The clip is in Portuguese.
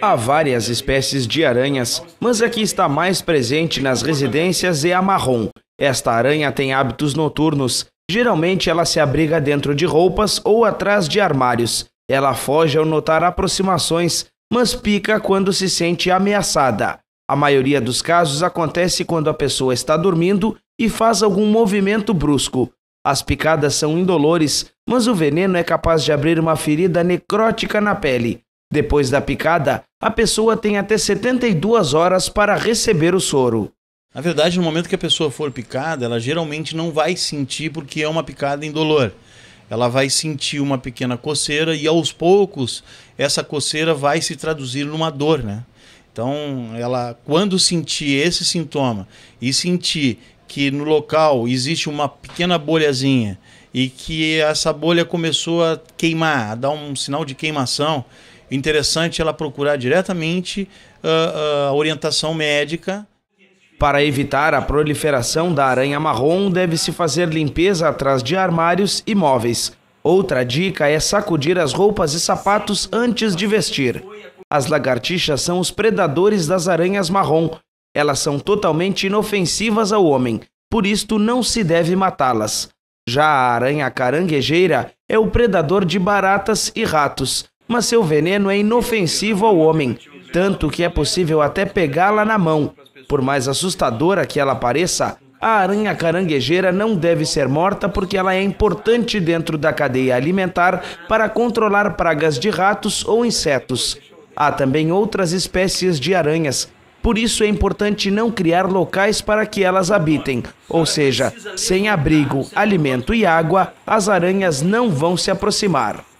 Há várias espécies de aranhas, mas a que está mais presente nas residências é a marrom. Esta aranha tem hábitos noturnos. Geralmente ela se abriga dentro de roupas ou atrás de armários. Ela foge ao notar aproximações, mas pica quando se sente ameaçada. A maioria dos casos acontece quando a pessoa está dormindo e faz algum movimento brusco. As picadas são indolores, mas o veneno é capaz de abrir uma ferida necrótica na pele. Depois da picada, a pessoa tem até 72 horas para receber o soro. Na verdade, no momento que a pessoa for picada, ela geralmente não vai sentir porque é uma picada indolor. Ela vai sentir uma pequena coceira e aos poucos essa coceira vai se traduzir numa dor, né? Então, ela quando sentir esse sintoma e sentir que no local existe uma pequena bolhazinha e que essa bolha começou a queimar, a dar um sinal de queimação interessante ela procurar diretamente ah, ah, a, orientação médica. Para evitar a proliferação da aranha marrom, deve-se fazer limpeza atrás de armários e móveis. Outra dica é sacudir as roupas e sapatos antes de vestir. As lagartixas são os predadores das aranhas marrom. Elas são totalmente inofensivas ao homem, por isto não se deve matá-las. Já a aranha caranguejeira é o predador de baratas e ratos mas seu veneno é inofensivo ao homem, tanto que é possível até pegá-la na mão. Por mais assustadora que ela pareça, a aranha caranguejeira não deve ser morta porque ela é importante dentro da cadeia alimentar para controlar pragas de ratos ou insetos. Há também outras espécies de aranhas, por isso é importante não criar locais para que elas habitem, ou seja, sem abrigo, alimento e água, as aranhas não vão se aproximar.